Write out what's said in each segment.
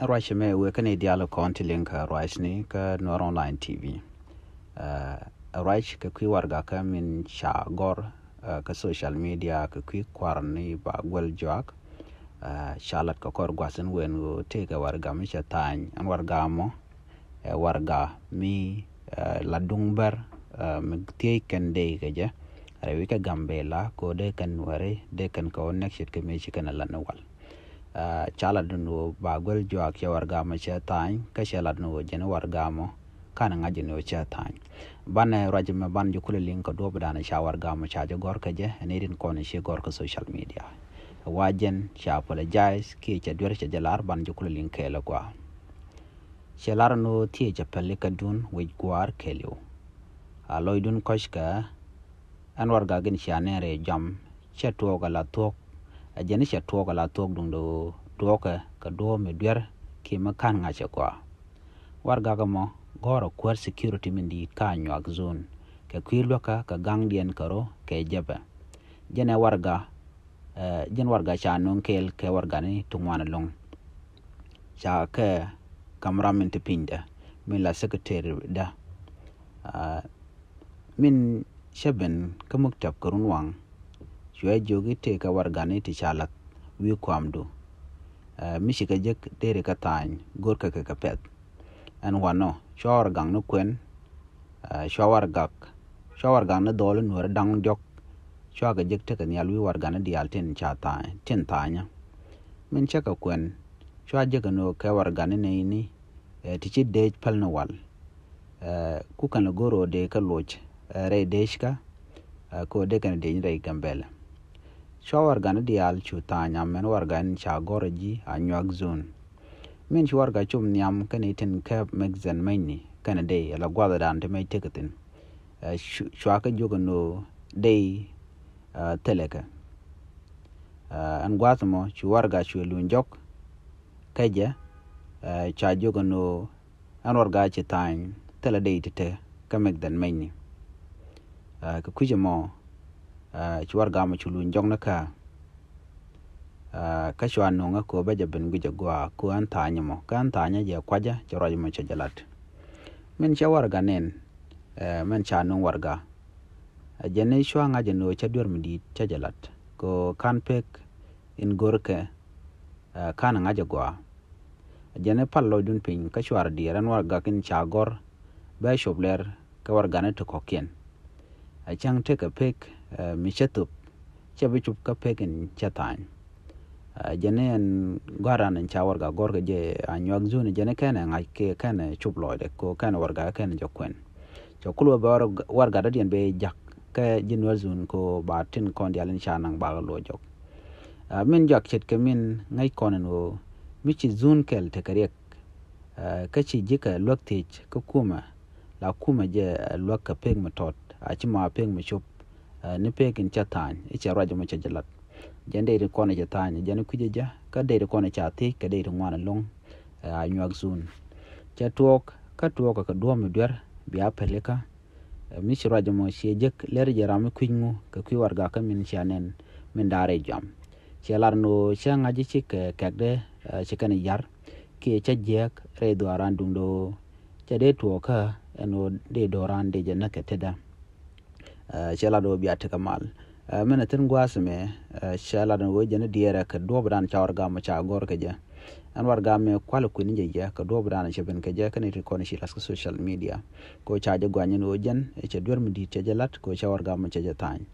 ruashi me we kane dialo konti link ruash ni ka nor online tv uh, ruash ka kwi warga ka min sha gor uh, ka social media ka kwi kwarni ba gwel joak uh, shalat ka kor gwasin wen go te ka warga mi sha tany an warga mo uh, warga mi uh, ladung ber uh, mi te ken de ka ja rewi ka gambela ko de kan ware de kan ka onnek shit ka me shi kan lan wal chaladunu ba gwel jwak ye wargamo che tany ke cheladunu jeni wargamo kan nga jeni o che tany raj me ban kul link do bdana cha wargamo cha gor ka je ne din kon she ka social media wajen cha apologize ki che dwer cha jalar ban jukule ke le kwa chelar no tie cha pelle dun we gwar kelio aloidun koshka an warga gin cha ne re jam che ga la a jeni sha tuoka la tuok dung do tuoka ka do me dwer ki ma kan nga kwa war ga mo goro kwar security min di ka nyak zone ke kwilwa ka ka gang dien karo ke jaba jene warga uh, eh, jen warga sha non kel ke warga ni tungwana long sha ke kamra min te pinda min la secretary da uh, min shaben kamuk tap karun wang Shwejo gite ka wargani ti shalat wi kwamdu. Eh, Mishi ka jek dere ka tany gor ka ka pet. En wano shawar gang ni kwen eh, shawar gak shawar gang ni dole nuwar dang jok shwa ka jek teka nyal wi warga ni tin cha tany tin tanya. Min che kwen shwa jek no ka warga ni ne ni ti chi dej pal ni wal. Eh, Kukan goro de ka loch rei dej ka ko de kan dej rei gambela. Shwa wargani diyal chu tanyam men wargani cha goraji anywag zone. Min shi warga chum niyam kani tin kep megzen maini kana dai ala gwada dan te mai tikatin. Eh, shwa ka joga no dai eh, teleka. An eh, gwatamo shi warga shi lunjok kaja cha joga no an warga chi tany tala dai tite ka megzen maini. Ka kujamo chuar ga machulu njong na ka ka shwa nonga ko ba ben gu jagwa ko an tanya mo ka an tanya je kwaja jaro mo cha jalat men cha ga nen men cha nong warga jene shwa a jeno cha mi di cha jalat ko kan pek in gorke kan nga jagwa jene pallo dun pin ka ran war warga kin cha gor ba shobler ka ga ne to a chang te ka pek mi chatup chabe chup ka peken chatan jene en garan en chawar ga gorga je anyak zuni jene kene ngai ke kene chup loide ko kene warga kene jokwen cho kulwa ba warga da dien be jak ka jinwal zun ko batin kon dialen chanang ba lo jok min jak chet ke min ngai konen wo mi chi zun kel te karek ka chi jika loktech ko kuma la kuma je lokka pek matot a chi ma pek machup ni pekin ca tany i ca raja maca jalat jan de ri kone ca tany jan kuja ja ka de ri kone ca ti ka de ri ngwana long eh, a nyak sun ca tuok ka tuok ka duom mi dwer bi a pelika eh, mi ci raja mo ci jek ler jara mi kuingu ka kui warga ka min ci nen, min dare jam ci lar no ci ngaji ci ke eh, kek de ci kan yar ki ca jek re do aran dum do ca de tuok ka no de do ran de jana ka teda shɛla do bi ati kamal mini tin gwasime shɛla do wo jeni diere ka do bi dan chawar gam cha gor ka je an war gam me kwal ku ni je je ka do bi dan shebin ka je ka ni ko ni shi las social media ko cha je gwanyen wo jen che dwer mi di che je lat ko chawar gam che je tan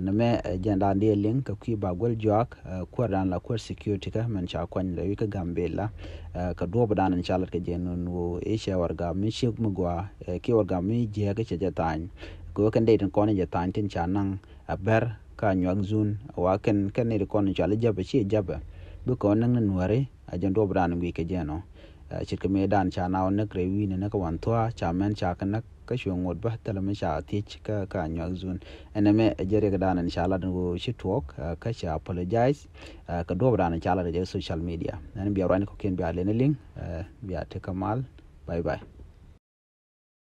na me jen dan de ling ka kwi ba gol joak ko dan la ko security ka man cha kwan le ka gambela ka do bi dan cha lat ka je no wo e shawar gam mi shi mu gwa ke war gam mi je ka che je tan ko kan dai tan kon ja tan tin cha nan aber ka nyak zun wa kan kan ne kon cha le jaba shi jaba bu ko nan nan ware a jan do bran ngi ke jeno chit ka me dan cha na on kre wi ne ka wan twa cha men cha kan ka shu ngot ba tal men cha ti ka ka nyak zun ene me jere ga dan insha dan go shi tok ka cha apologize ka do bran cha la social media nan biya ran ko ken biya le ne ling biya te bye bye